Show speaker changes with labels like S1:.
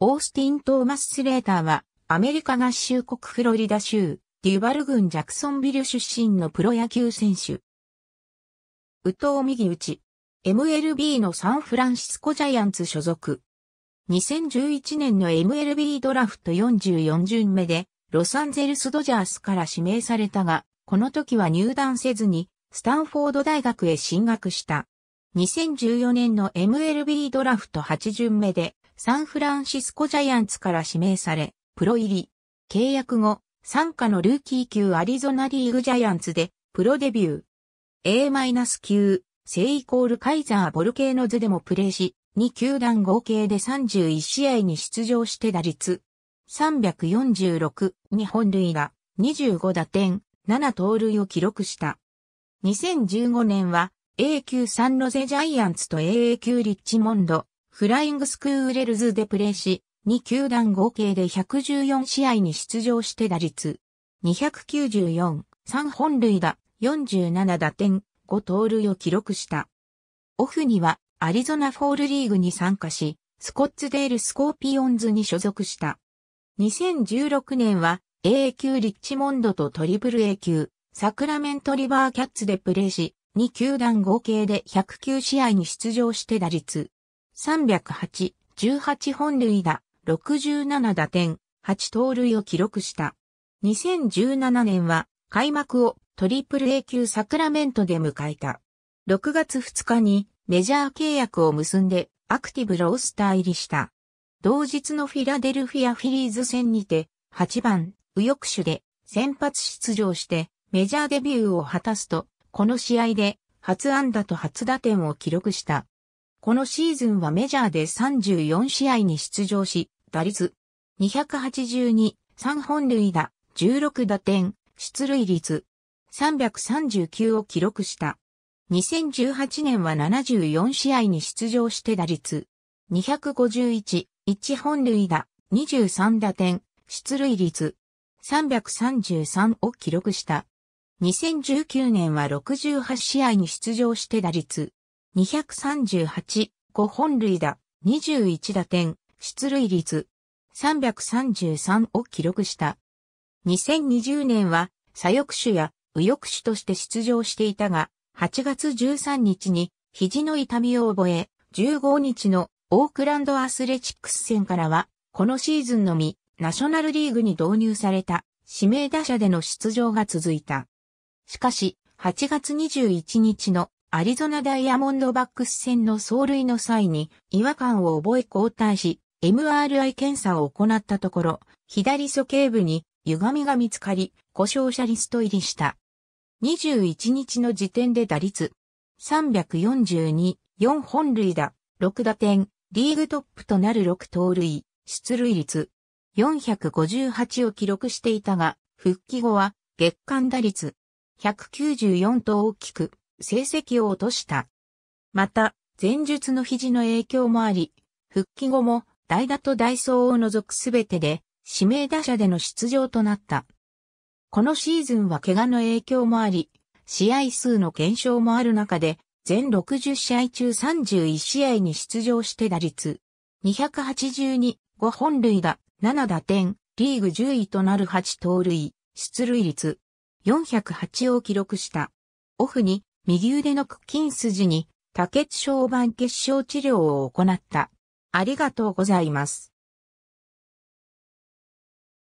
S1: オースティン・トーマス・スレーターは、アメリカ合衆国フロリダ州、デュバル郡ジャクソンビル出身のプロ野球選手。宇藤右打ち。MLB のサンフランシスコジャイアンツ所属。2011年の MLB ドラフト44巡目で、ロサンゼルスドジャースから指名されたが、この時は入団せずに、スタンフォード大学へ進学した。2014年の MLB ドラフト8巡目で、サンフランシスコジャイアンツから指名され、プロ入り。契約後、参加のルーキー級アリゾナリーグジャイアンツで、プロデビュー。A- 9セイコールカイザーボルケーノズでもプレーし、2球団合計で31試合に出場して打率346に本塁打25打点7盗塁を記録した。2015年は A 級サンロゼジャイアンツと AA 級リッチモンドフライングスクーレルズでプレーし、2球団合計で114試合に出場して打率。294、3本塁打、47打点、5盗塁を記録した。オフにはアリゾナフォールリーグに参加し、スコッツデールスコーピオンズに所属した。2016年は A 級リッチモンドとトリプル A 級、サクラメントリバーキャッツでプレーし、2球団合計で109試合に出場して打率308、18本塁打、67打点、8盗塁を記録した。2017年は開幕をトリプル A 級サクラメントで迎えた。6月2日にメジャー契約を結んでアクティブロースター入りした。同日のフィラデルフィアフィリーズ戦にて8番右翼手で先発出場してメジャーデビューを果たすと、この試合で初安打と初打点を記録した。このシーズンはメジャーで34試合に出場し、打率282、3本塁打、16打点、出塁率339を記録した。2018年は74試合に出場して打率251、1本塁打、23打点、出塁率333を記録した。2019年は68試合に出場して打率238、5本塁打、21打点、出塁率、333を記録した。2020年は左翼手や右翼手として出場していたが、8月13日に肘の痛みを覚え、15日のオークランドアスレチックス戦からは、このシーズンのみ、ナショナルリーグに導入された指名打者での出場が続いた。しかし、8月21日のアリゾナダイヤモンドバックス戦の走塁の際に違和感を覚え交代し、MRI 検査を行ったところ、左鼠径部に歪みが見つかり、故障者リスト入りした。21日の時点で打率342、4本塁打、6打点、リーグトップとなる6盗塁、出塁率458を記録していたが、復帰後は月間打率194と大きく成績を落とした。また、前述の肘の影響もあり、復帰後も代打と代走を除くすべてで指名打者での出場となった。このシーズンは怪我の影響もあり、試合数の減少もある中で、全60試合中31試合に出場して打率、282、5本塁打、7打点、リーグ10位となる8盗塁、出塁率、408を記録した。オフに右腕の屈筋筋に、多血小板血症治療を行った。ありがとうございます。